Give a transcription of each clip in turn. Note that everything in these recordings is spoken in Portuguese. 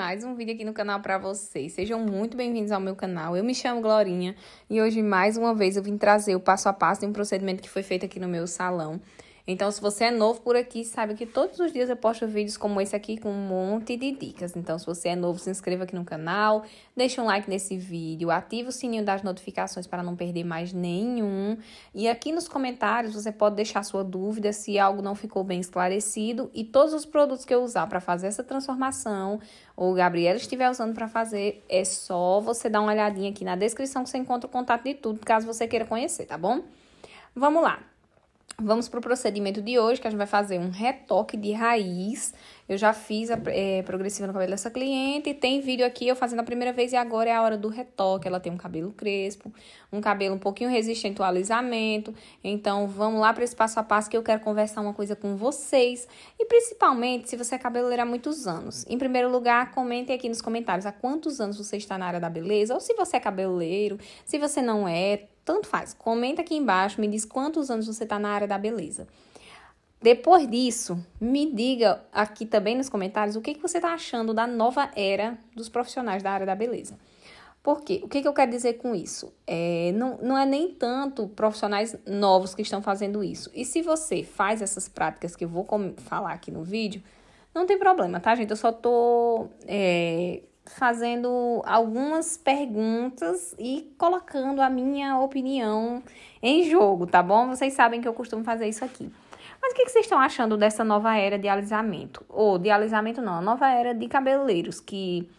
mais um vídeo aqui no canal para vocês. Sejam muito bem-vindos ao meu canal. Eu me chamo Glorinha e hoje mais uma vez eu vim trazer o passo a passo de um procedimento que foi feito aqui no meu salão. Então, se você é novo por aqui, sabe que todos os dias eu posto vídeos como esse aqui com um monte de dicas. Então, se você é novo, se inscreva aqui no canal, deixa um like nesse vídeo, ativa o sininho das notificações para não perder mais nenhum. E aqui nos comentários você pode deixar sua dúvida se algo não ficou bem esclarecido e todos os produtos que eu usar para fazer essa transformação ou Gabriela estiver usando para fazer, é só você dar uma olhadinha aqui na descrição que você encontra o contato de tudo, caso você queira conhecer, tá bom? Vamos lá. Vamos para o procedimento de hoje, que a gente vai fazer um retoque de raiz. Eu já fiz a é, progressiva no cabelo dessa cliente, tem vídeo aqui eu fazendo a primeira vez e agora é a hora do retoque. Ela tem um cabelo crespo, um cabelo um pouquinho resistente ao alisamento. Então, vamos lá para esse passo a passo que eu quero conversar uma coisa com vocês. E principalmente, se você é cabeleireira há muitos anos. Em primeiro lugar, comentem aqui nos comentários há quantos anos você está na área da beleza, ou se você é cabeleireiro, se você não é, tanto faz. Comenta aqui embaixo, me diz quantos anos você está na área da beleza. Depois disso, me diga aqui também nos comentários o que, que você está achando da nova era dos profissionais da área da beleza. Por quê? O que, que eu quero dizer com isso? É, não, não é nem tanto profissionais novos que estão fazendo isso. E se você faz essas práticas que eu vou falar aqui no vídeo, não tem problema, tá, gente? Eu só tô é, fazendo algumas perguntas e colocando a minha opinião em jogo, tá bom? Vocês sabem que eu costumo fazer isso aqui. Mas o que vocês estão achando dessa nova era de alisamento? Ou de alisamento não, a nova era de cabeleireiros que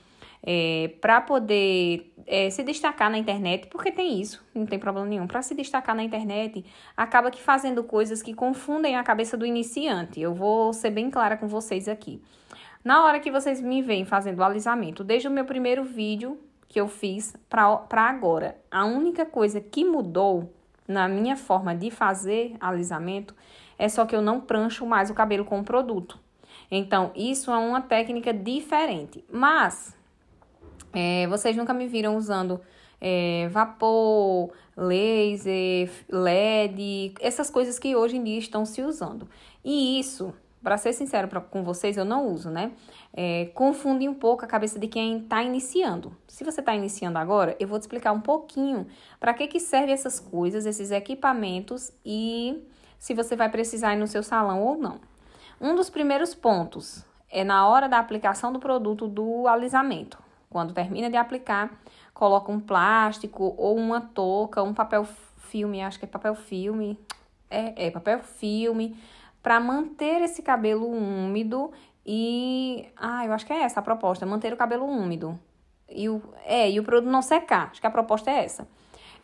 é, para poder é, se destacar na internet, porque tem isso, não tem problema nenhum. Para se destacar na internet, acaba que fazendo coisas que confundem a cabeça do iniciante. Eu vou ser bem clara com vocês aqui. Na hora que vocês me veem fazendo o alisamento, desde o meu primeiro vídeo que eu fiz para agora, a única coisa que mudou na minha forma de fazer alisamento é só que eu não prancho mais o cabelo com o produto. Então, isso é uma técnica diferente. Mas, é, vocês nunca me viram usando é, vapor, laser, LED, essas coisas que hoje em dia estão se usando. E isso para ser sincero pra, com vocês, eu não uso, né? É, confunde um pouco a cabeça de quem está iniciando. Se você está iniciando agora, eu vou te explicar um pouquinho para que, que servem essas coisas, esses equipamentos e se você vai precisar ir no seu salão ou não. Um dos primeiros pontos é na hora da aplicação do produto do alisamento. Quando termina de aplicar, coloca um plástico ou uma touca, um papel filme, acho que é papel filme. É, é papel filme para manter esse cabelo úmido e. Ah, eu acho que é essa a proposta: manter o cabelo úmido. E o, é, e o produto não secar. Acho que a proposta é essa.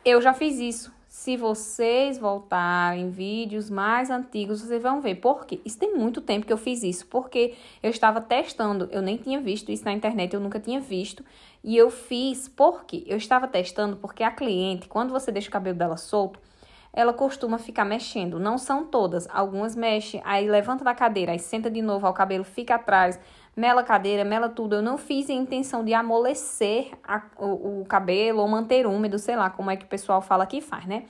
Eu já fiz isso. Se vocês voltarem vídeos mais antigos, vocês vão ver. Por quê? Isso tem muito tempo que eu fiz isso, porque eu estava testando, eu nem tinha visto isso na internet, eu nunca tinha visto. E eu fiz porque eu estava testando, porque a cliente, quando você deixa o cabelo dela solto, ela costuma ficar mexendo. Não são todas, algumas mexem, aí levanta da cadeira, aí senta de novo, o cabelo fica atrás, mela cadeira, mela tudo. Eu não fiz em intenção de amolecer a, o, o, cabelo ou manter úmido, sei lá como é que o pessoal fala que faz, né?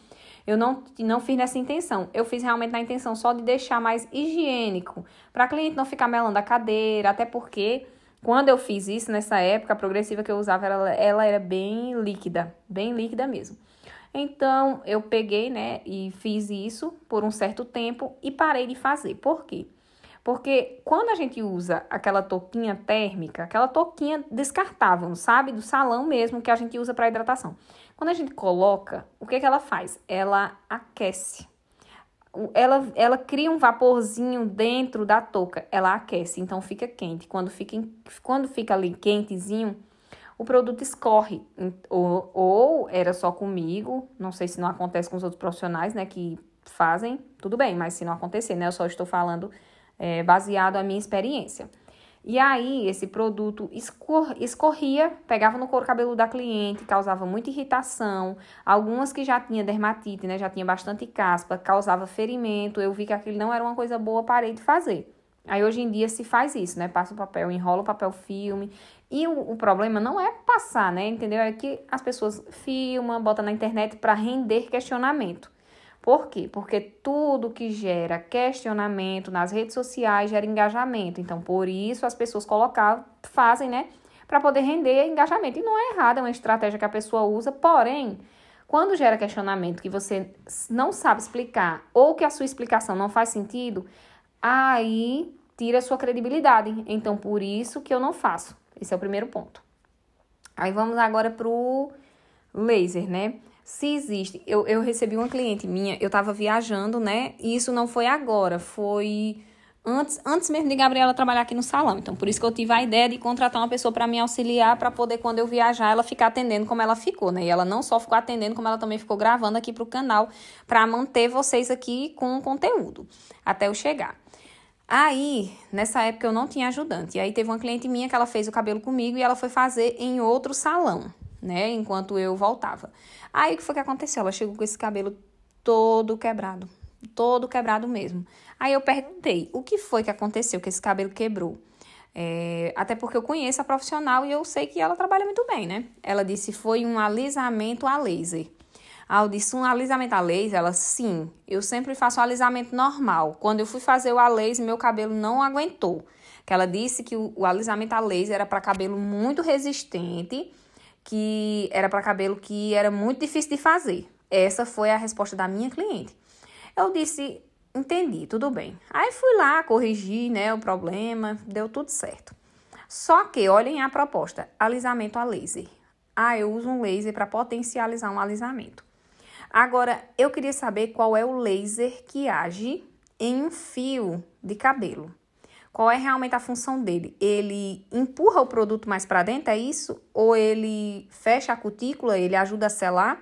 Eu não, não fiz nessa intenção. Eu fiz realmente na intenção só de deixar mais higiênico, para cliente não ficar melando a cadeira, até porque quando eu fiz isso nessa época, a progressiva que eu usava, ela, ela era bem líquida, bem líquida mesmo. Então, eu peguei, né, e fiz isso por um certo tempo e parei de fazer. Por quê? Porque quando a gente usa aquela touquinha térmica, aquela touquinha descartável, sabe? Do salão mesmo que a gente usa para hidratação. Quando a gente coloca, o que, que ela faz? Ela aquece. Ela, ela cria um vaporzinho dentro da touca, ela aquece, então fica quente. Quando fica, quando fica ali quentezinho, o produto escorre. Ou, ou era só comigo, não sei se não acontece com os outros profissionais, né, que fazem, tudo bem, mas se não acontecer, né, eu só estou falando é, baseado na minha experiência. E aí, esse produto escor escorria, pegava no couro cabeludo da cliente, causava muita irritação. Algumas que já tinha dermatite, né, já tinha bastante caspa, causava ferimento. Eu vi que aquilo não era uma coisa boa, parei de fazer. Aí hoje em dia se faz isso, né? Passa o papel, enrola o papel filme e o, o, problema não é passar, né? Entendeu? É que as pessoas filmam, botam na internet para render questionamento. Por quê? Porque tudo que gera questionamento nas redes sociais gera engajamento. Então, por isso as pessoas colocam, fazem, né? Para poder render engajamento. E não é errado, é uma estratégia que a pessoa usa, porém. Quando gera questionamento que você não sabe explicar ou que a sua explicação não faz sentido, aí tira a sua credibilidade. Então, por isso que eu não faço. Esse é o primeiro ponto. Aí vamos agora pro laser, né? Se existe, eu, eu recebi uma cliente minha, eu tava viajando, né? E isso não foi agora, foi antes, antes mesmo de Gabriela trabalhar aqui no salão. Então, por isso que eu tive a ideia de contratar uma pessoa para me auxiliar, para poder, quando eu viajar, ela ficar atendendo como ela ficou, né? E ela não só ficou atendendo, como ela também ficou gravando aqui pro canal, para manter vocês aqui com o conteúdo até eu chegar. Aí, nessa época eu não tinha ajudante. E aí teve uma cliente minha que ela fez o cabelo comigo e ela foi fazer em outro salão, né? Enquanto eu voltava. Aí o que foi que aconteceu? Ela chegou com esse cabelo todo quebrado, todo quebrado mesmo. Aí eu perguntei: "O que foi que aconteceu que esse cabelo quebrou?" É, até porque eu conheço a profissional e eu sei que ela trabalha muito bem, né? Ela disse: "Foi um alisamento a laser." ao disse, um alisamento a laser? Ela, sim. Eu sempre faço um alisamento normal. Quando eu fui fazer o a laser, meu cabelo não aguentou. Que ela disse que o, o alisamento a laser era para cabelo muito resistente, que era para cabelo que era muito difícil de fazer. Essa foi a resposta da minha cliente. Eu disse, entendi, tudo bem. Aí fui lá, corrigi, né, o problema, deu tudo certo. Só que olhem a proposta, alisamento a laser. Ah, eu uso um laser para potencializar um alisamento. Agora, eu queria saber qual é o laser que age em um fio de cabelo. Qual é realmente a função dele? Ele empurra o produto mais para dentro, é isso? Ou ele fecha a cutícula, ele ajuda a selar?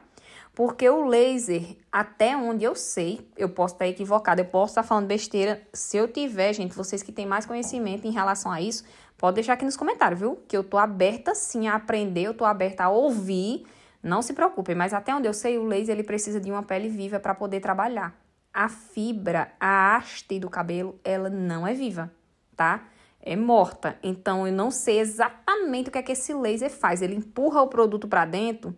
Porque o laser, até onde eu sei, eu posso estar equivocada, eu posso estar falando besteira. Se eu tiver, gente, vocês que têm mais conhecimento em relação a isso, pode deixar aqui nos comentários, viu? Que eu tô aberta sim a aprender, eu tô aberta a ouvir não se preocupem, mas até onde eu sei, o laser ele precisa de uma pele viva para poder trabalhar. A fibra, a haste do cabelo, ela não é viva, tá? É morta. Então eu não sei exatamente o que é que esse laser faz. Ele empurra o produto para dentro,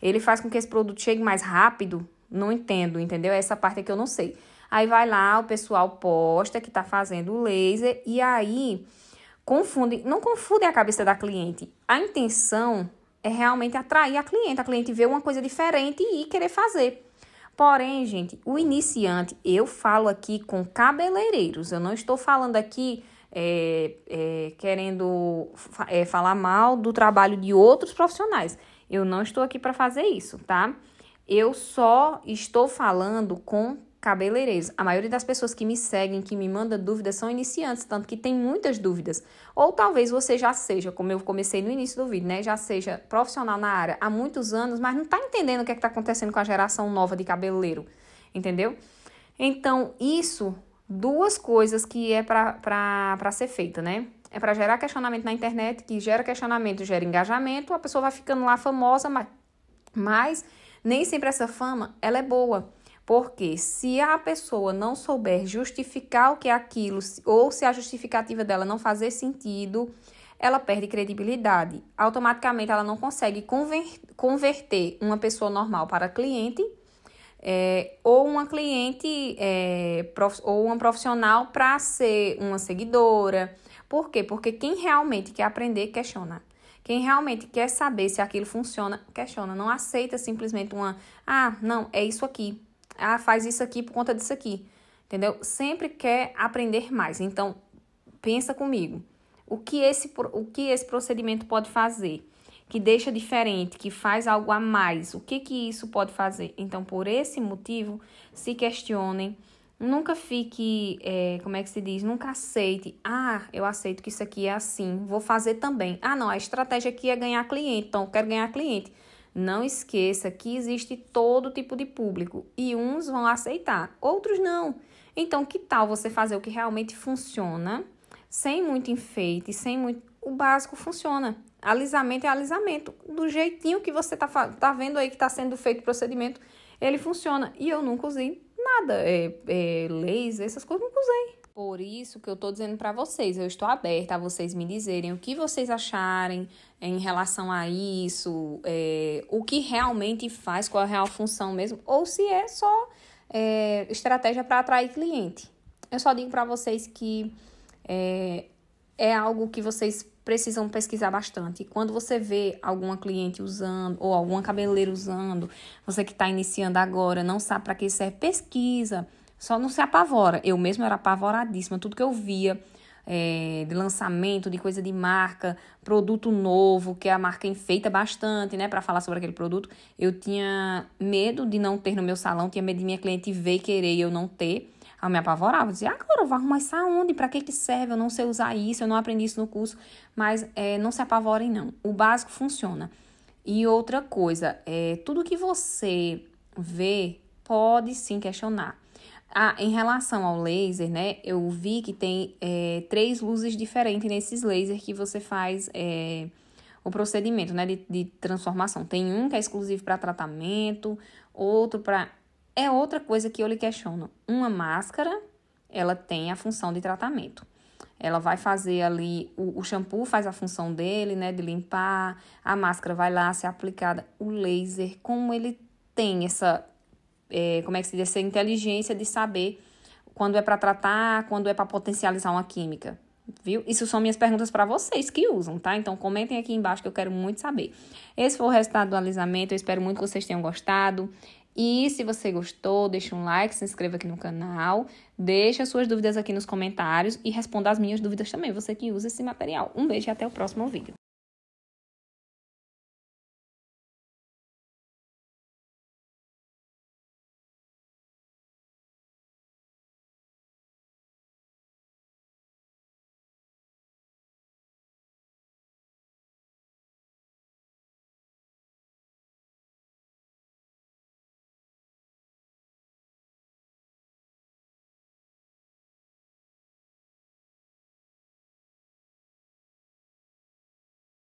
ele faz com que esse produto chegue mais rápido. Não entendo, entendeu? Essa parte é que eu não sei. Aí vai lá, o pessoal posta que tá fazendo o laser e aí confundem, não confundem a cabeça da cliente. A intenção é realmente atrair a cliente, a cliente ver uma coisa diferente e querer fazer. Porém, gente, o iniciante, eu falo aqui com cabeleireiros, eu não estou falando aqui é, é, querendo é, falar mal do trabalho de outros profissionais. Eu não estou aqui para fazer isso, tá? Eu só estou falando com cabeleireiros. A maioria das pessoas que me seguem, que me manda dúvidas, são iniciantes, tanto que tem muitas dúvidas. Ou talvez você já seja, como eu comecei no início do vídeo, né? Já seja profissional na área há muitos anos, mas não está entendendo o que é está acontecendo com a geração nova de cabeleireiro, entendeu? Então, isso, duas coisas que é para ser feita, né? É para gerar questionamento na internet, que gera questionamento, gera engajamento, a pessoa vai ficando lá famosa, mas, mas nem sempre essa fama, ela é boa. Porque se a pessoa não souber justificar o que é aquilo, ou se a justificativa dela não fazer sentido, ela perde credibilidade. Automaticamente ela não consegue converter uma pessoa normal para cliente é, ou uma cliente é, prof, ou uma profissional para ser uma seguidora. Por quê? Porque quem realmente quer aprender, questiona. Quem realmente quer saber se aquilo funciona, questiona. Não aceita simplesmente uma, ah, não, é isso aqui ah, faz isso aqui por conta disso aqui. Entendeu? Sempre quer aprender mais. Então, pensa comigo. O que esse, o que esse procedimento pode fazer? Que deixa diferente, que faz algo a mais. O que, que isso pode fazer? Então, por esse motivo, se questionem. Nunca fique, é, como é que se diz? Nunca aceite. Ah, eu aceito que isso aqui é assim, vou fazer também. Ah, não, a estratégia aqui é ganhar cliente, então eu quero ganhar cliente. Não esqueça que existe todo tipo de público e uns vão aceitar, outros não. Então, que tal você fazer o que realmente funciona, sem muito enfeite, sem muito. O básico funciona. Alisamento é alisamento. Do jeitinho que você tá, tá vendo aí que está sendo feito o procedimento, ele funciona. E eu nunca usei nada. É, é, laser, essas coisas, nunca usei. Por isso que eu estou dizendo para vocês, eu estou aberta a vocês me dizerem o que vocês acharem em relação a isso, é, o que realmente faz, qual é a real função mesmo, ou se é só é, estratégia para atrair cliente. Eu só digo para vocês que é, é algo que vocês precisam pesquisar bastante. Quando você vê alguma cliente usando ou alguma cabeleira usando, você que está iniciando agora, não sabe para que serve, pesquisa. Só não se apavora. Eu mesma era apavoradíssima. Tudo que eu via é, de lançamento, de coisa de marca, produto novo, que a marca enfeita bastante, né, para falar sobre aquele produto, eu tinha medo de não ter no meu salão, tinha medo de minha cliente ver e querer e eu não ter. Aí eu me apavorava, eu dizia, ah, claro, eu vou arrumar isso aonde? Pra que que serve? Eu não sei usar isso, eu não aprendi isso no curso. Mas é, não se apavorem, não. O básico funciona. E outra coisa, é, tudo que você vê pode sim questionar. Ah, em relação ao laser, né? Eu vi que tem é, três luzes diferentes nesses lasers que você faz é, o procedimento, né? De, de transformação. Tem um que é exclusivo para tratamento, outro para. É outra coisa que eu lhe questiono. Uma máscara, ela tem a função de tratamento. Ela vai fazer ali, o, o shampoo faz a função dele, né? De limpar, a máscara vai lá ser aplicada. O laser, como ele tem essa é, como é que se diz, essa inteligência de saber quando é para tratar, quando é para potencializar uma química, viu? Isso são minhas perguntas para vocês que usam, tá? Então comentem aqui embaixo que eu quero muito saber. Esse foi o resultado do alisamento, eu espero muito que vocês tenham gostado. E se você gostou, deixa um like, se inscreva aqui no canal, deixa suas dúvidas aqui nos comentários e responda as minhas dúvidas também, você que usa esse material. Um beijo e até o próximo vídeo.